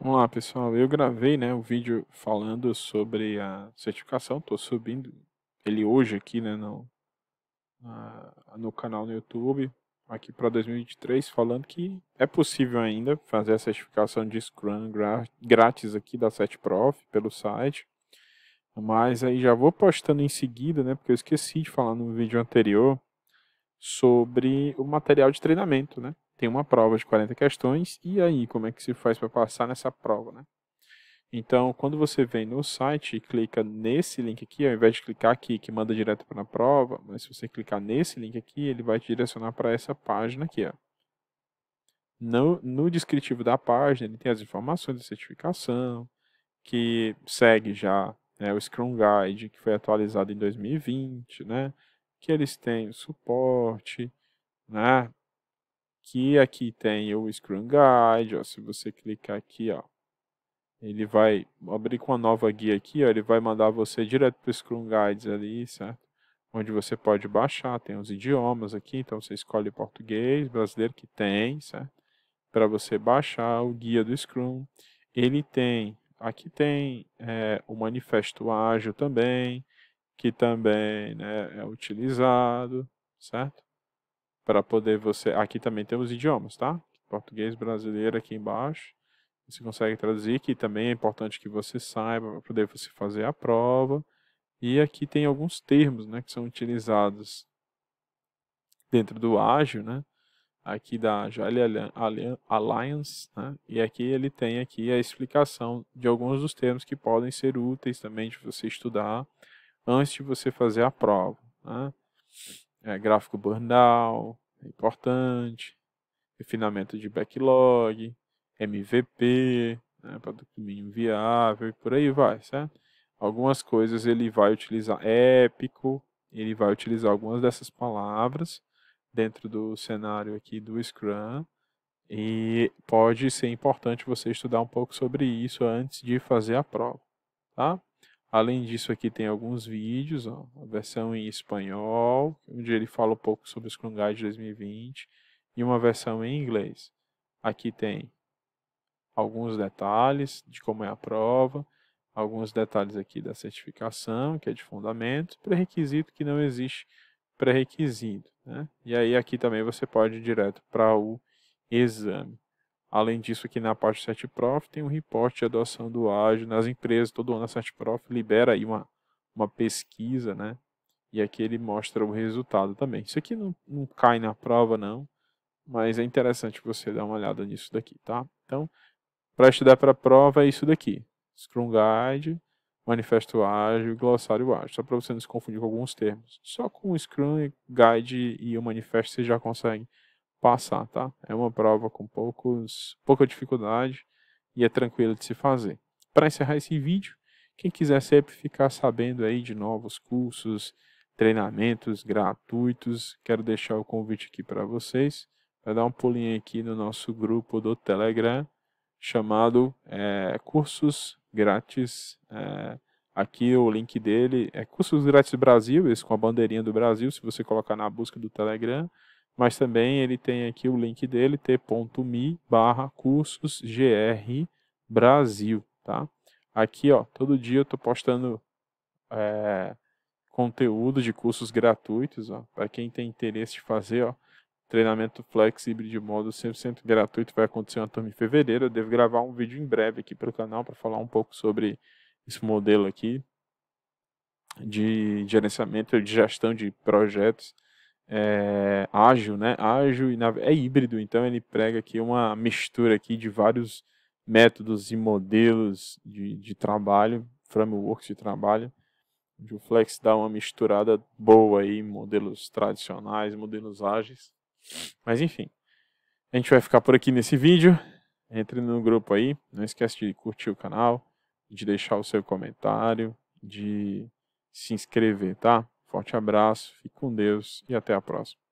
Vamos lá, pessoal. Eu gravei né, o vídeo falando sobre a certificação. Estou subindo ele hoje aqui né, no, no canal no YouTube, aqui para 2023, falando que é possível ainda fazer a certificação de Scrum grátis aqui da SetProf pelo site. Mas aí já vou postando em seguida, né, porque eu esqueci de falar no vídeo anterior sobre o material de treinamento, né? tem uma prova de 40 questões, e aí como é que se faz para passar nessa prova, né? Então, quando você vem no site e clica nesse link aqui, ao invés de clicar aqui que manda direto para a prova, mas se você clicar nesse link aqui, ele vai te direcionar para essa página aqui. Ó. No, no descritivo da página, ele tem as informações da certificação, que segue já né, o Scrum Guide, que foi atualizado em 2020, né, que eles têm suporte, né, aqui, aqui tem o Scrum Guide, ó, se você clicar aqui, ó, ele vai abrir com uma nova guia aqui, ó, ele vai mandar você direto para o Scrum Guides ali, certo? Onde você pode baixar, tem os idiomas aqui, então você escolhe português, brasileiro que tem, certo? Para você baixar o guia do Scrum. Ele tem, aqui tem é, o manifesto ágil também, que também né, é utilizado, certo? para poder você. Aqui também temos os idiomas, tá? Português brasileiro aqui embaixo. Você consegue traduzir, que também é importante que você saiba para poder você fazer a prova. E aqui tem alguns termos né, que são utilizados dentro do ágil, né? aqui da Jolly Alliance, né? e aqui ele tem aqui a explicação de alguns dos termos que podem ser úteis também de você estudar antes de você fazer a prova. Né? é, gráfico burnout, é importante, refinamento de backlog, MVP, né, produto mínimo viável e por aí vai, certo? Algumas coisas ele vai utilizar épico, ele vai utilizar algumas dessas palavras dentro do cenário aqui do Scrum e pode ser importante você estudar um pouco sobre isso antes de fazer a prova, tá? Além disso, aqui tem alguns vídeos, ó, a versão em espanhol, onde ele fala um pouco sobre os Scrum Guide 2020, e uma versão em inglês. Aqui tem alguns detalhes de como é a prova, alguns detalhes aqui da certificação, que é de fundamento, pré-requisito que não existe pré-requisito. Né? E aí aqui também você pode ir direto para o exame. Além disso, aqui na parte do CertProf tem um reporte de adoção do ágil nas empresas. Todo ano a CertProf libera aí uma, uma pesquisa, né? E aqui ele mostra o resultado também. Isso aqui não, não cai na prova, não. Mas é interessante você dar uma olhada nisso daqui, tá? Então, para estudar para a prova é isso daqui. Scrum Guide, Manifesto Ágil, Glossário Ágil. Só para você não se confundir com alguns termos. Só com o Scrum Guide e o Manifesto você já consegue passar, tá? É uma prova com poucos, pouca dificuldade e é tranquilo de se fazer. Para encerrar esse vídeo, quem quiser sempre ficar sabendo aí de novos cursos, treinamentos gratuitos, quero deixar o convite aqui para vocês. Vai dar um pulinho aqui no nosso grupo do Telegram chamado é, Cursos Grátis. É, aqui o link dele é Cursos Grátis Brasil, esse com a bandeirinha do Brasil. Se você colocar na busca do Telegram, mas também ele tem aqui o link dele, t.me barra cursos GR Brasil, tá? Aqui, ó, todo dia eu tô postando é, conteúdo de cursos gratuitos, ó, para quem tem interesse de fazer, ó, treinamento flexível de modo 100% gratuito vai acontecer uma turma em fevereiro, eu devo gravar um vídeo em breve aqui para o canal para falar um pouco sobre esse modelo aqui de gerenciamento de gestão de projetos, é, ágil, né? Ágil e é híbrido, então ele prega aqui uma mistura aqui de vários métodos e modelos de, de trabalho, frameworks de trabalho. Onde o Flex dá uma misturada boa aí, modelos tradicionais, modelos ágeis. Mas enfim, a gente vai ficar por aqui nesse vídeo. Entre no grupo aí, não esquece de curtir o canal, de deixar o seu comentário, de se inscrever, tá? Forte abraço, fique com Deus e até a próxima.